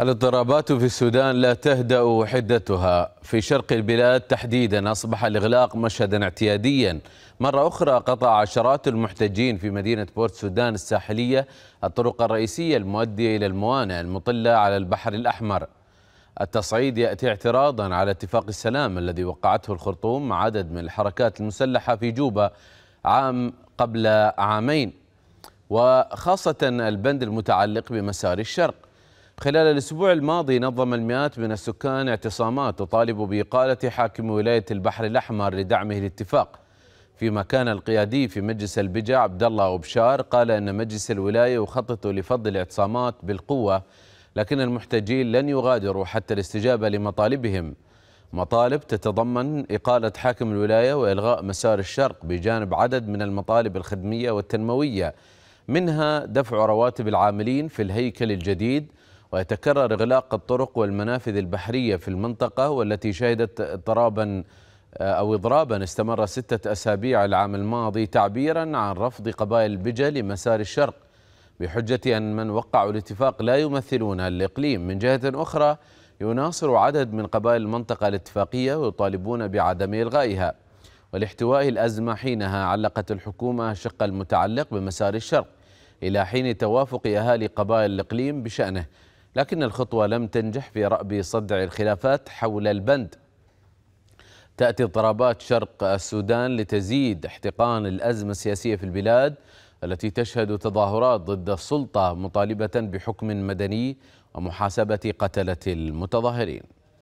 الاضطرابات في السودان لا تهدأ حدتها في شرق البلاد تحديدا أصبح الإغلاق مشهدا اعتياديا مرة أخرى قطع عشرات المحتجين في مدينة بورت سودان الساحلية الطرق الرئيسية المؤدية إلى الموانئ المطلة على البحر الأحمر التصعيد يأتي اعتراضا على اتفاق السلام الذي وقعته الخرطوم مع عدد من الحركات المسلحة في جوبا عام قبل عامين وخاصة البند المتعلق بمسار الشرق خلال الأسبوع الماضي نظم المئات من السكان اعتصامات تطالب بإقالة حاكم ولاية البحر الأحمر لدعمه الاتفاق فيما كان القيادي في مجلس البجع عبد الله أبشار قال أن مجلس الولاية يخطط لفض الاعتصامات بالقوة لكن المحتجين لن يغادروا حتى الاستجابة لمطالبهم مطالب تتضمن إقالة حاكم الولاية وإلغاء مسار الشرق بجانب عدد من المطالب الخدمية والتنموية منها دفع رواتب العاملين في الهيكل الجديد ويتكرر إغلاق الطرق والمنافذ البحرية في المنطقة والتي شهدت اضطرابا آه، أو إضرابا استمر ستة أسابيع العام الماضي تعبيرا عن رفض قبائل بجة لمسار الشرق بحجة أن من وقعوا الاتفاق لا يمثلون الإقليم من جهة أخرى يناصر عدد من قبائل المنطقة الاتفاقية ويطالبون بعدم إلغائها ولاحتواء الأزمة حينها علقت الحكومة الشق المتعلق بمسار الشرق إلى حين توافق أهالي قبائل الإقليم بشأنه لكن الخطوة لم تنجح في رأب صدع الخلافات حول البند تأتي اضطرابات شرق السودان لتزيد احتقان الأزمة السياسية في البلاد التي تشهد تظاهرات ضد السلطة مطالبة بحكم مدني ومحاسبة قتلة المتظاهرين